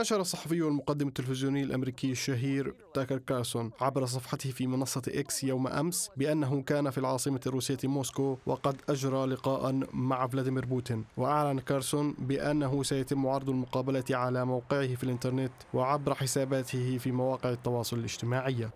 نشر الصحفي والمقدم التلفزيوني الأمريكي الشهير تاكر كارسون عبر صفحته في منصة إكس يوم أمس بأنه كان في العاصمة الروسية موسكو وقد أجرى لقاء مع فلاديمير بوتين وأعلن كارسون بأنه سيتم عرض المقابلة على موقعه في الإنترنت وعبر حساباته في مواقع التواصل الاجتماعي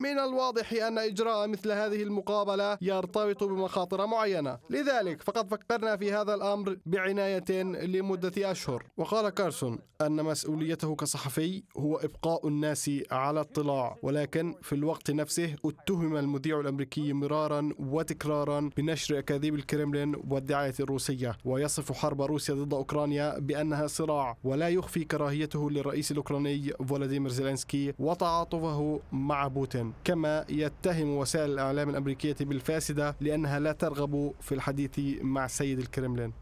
من الواضح أن إجراء مثل هذه المقابلة يرتبط بمخاطر معينة لذلك فقد فكرنا في هذا الأمر بعناية لمدة أشهر وقال كارسون أن ما مسؤوليته كصحفي هو إبقاء الناس على اطلاع ولكن في الوقت نفسه اتهم المذيع الأمريكي مرارا وتكرارا بنشر أكاذيب الكرملين والدعاية الروسية ويصف حرب روسيا ضد أوكرانيا بأنها صراع ولا يخفي كراهيته للرئيس الأوكراني فولاديمير زيلينسكي وتعاطفه مع بوتين كما يتهم وسائل الإعلام الأمريكية بالفاسدة لأنها لا ترغب في الحديث مع سيد الكرملين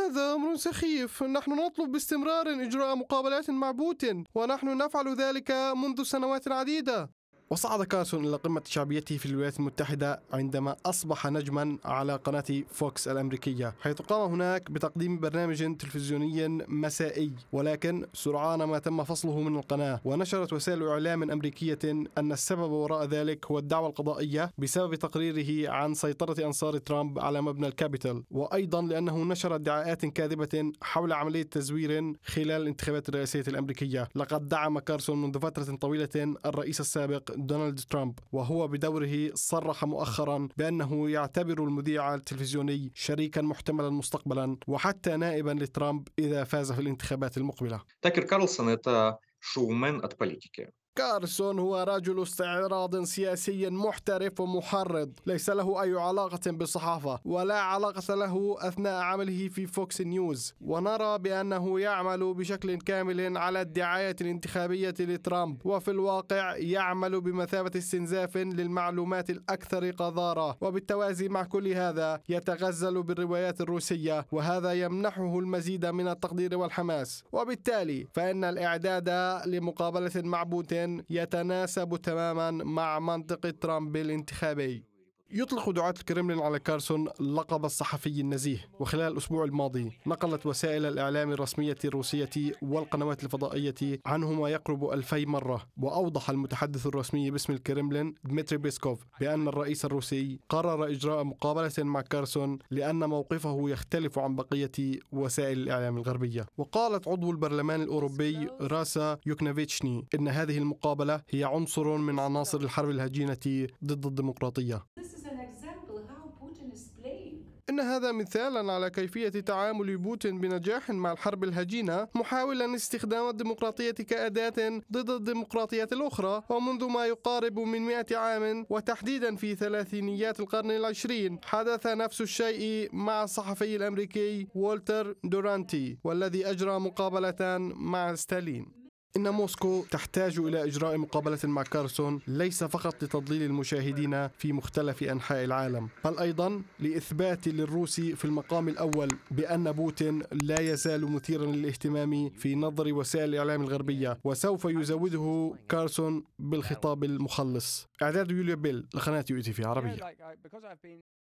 هذا أمر سخيف نحن نطلب باستمرار إجراء مقابلات مع بوتين ونحن نفعل ذلك منذ سنوات عديدة وصعد كارسون إلى قمة شعبيته في الولايات المتحدة عندما أصبح نجما على قناة فوكس الأمريكية حيث قام هناك بتقديم برنامج تلفزيوني مسائي ولكن سرعان ما تم فصله من القناة ونشرت وسائل إعلام أمريكية أن السبب وراء ذلك هو الدعوة القضائية بسبب تقريره عن سيطرة أنصار ترامب على مبنى الكابيتال وأيضا لأنه نشر ادعاءات كاذبة حول عملية تزوير خلال الانتخابات الرئاسية الأمريكية لقد دعم كارسون منذ فترة طويلة الرئيس السابق دونالد ترامب وهو بدوره صرح مؤخرا بأنه يعتبر المذيع التلفزيوني شريكا محتملا مستقبلا وحتى نائبا لترامب إذا فاز في الانتخابات المقبلة تاكر كارلسون это шоумен от политики. كارسون هو رجل استعراض سياسي محترف ومحرض ليس له أي علاقة بالصحافة ولا علاقة له أثناء عمله في فوكس نيوز ونرى بأنه يعمل بشكل كامل على الدعاية الانتخابية لترامب وفي الواقع يعمل بمثابة استنزاف للمعلومات الأكثر قذارة وبالتوازي مع كل هذا يتغزل بالروايات الروسية وهذا يمنحه المزيد من التقدير والحماس وبالتالي فإن الإعداد لمقابلة مع بوتين يتناسب تماما مع منطق ترامب الانتخابي يطلق دعاة الكرملين على كارسون لقب الصحفي النزيه وخلال الأسبوع الماضي نقلت وسائل الإعلام الرسمية الروسية والقنوات الفضائية عنه ما يقرب ألفي مرة وأوضح المتحدث الرسمي باسم الكرملين ديمتري بيسكوف بأن الرئيس الروسي قرر إجراء مقابلة مع كارسون لأن موقفه يختلف عن بقية وسائل الإعلام الغربية وقالت عضو البرلمان الأوروبي راسا يوكنافيتشني إن هذه المقابلة هي عنصر من عناصر الحرب الهجينة ضد الديمقراطية إن هذا مثالا على كيفية تعامل بوتين بنجاح مع الحرب الهجينة محاولا استخدام الديمقراطية كأداة ضد الديمقراطيات الأخرى ومنذ ما يقارب من مئة عام وتحديدا في ثلاثينيات القرن العشرين حدث نفس الشيء مع الصحفي الأمريكي والتر دورانتي والذي أجرى مقابلة مع ستالين إن موسكو تحتاج إلى إجراء مقابلة مع كارسون ليس فقط لتضليل المشاهدين في مختلف أنحاء العالم بل أيضا لإثبات للروس في المقام الأول بأن بوتين لا يزال مثيرا للاهتمام في نظر وسائل الإعلام الغربية وسوف يزوده كارسون بالخطاب المخلص إعداد يوليا بيل لقناة يو تي في عربية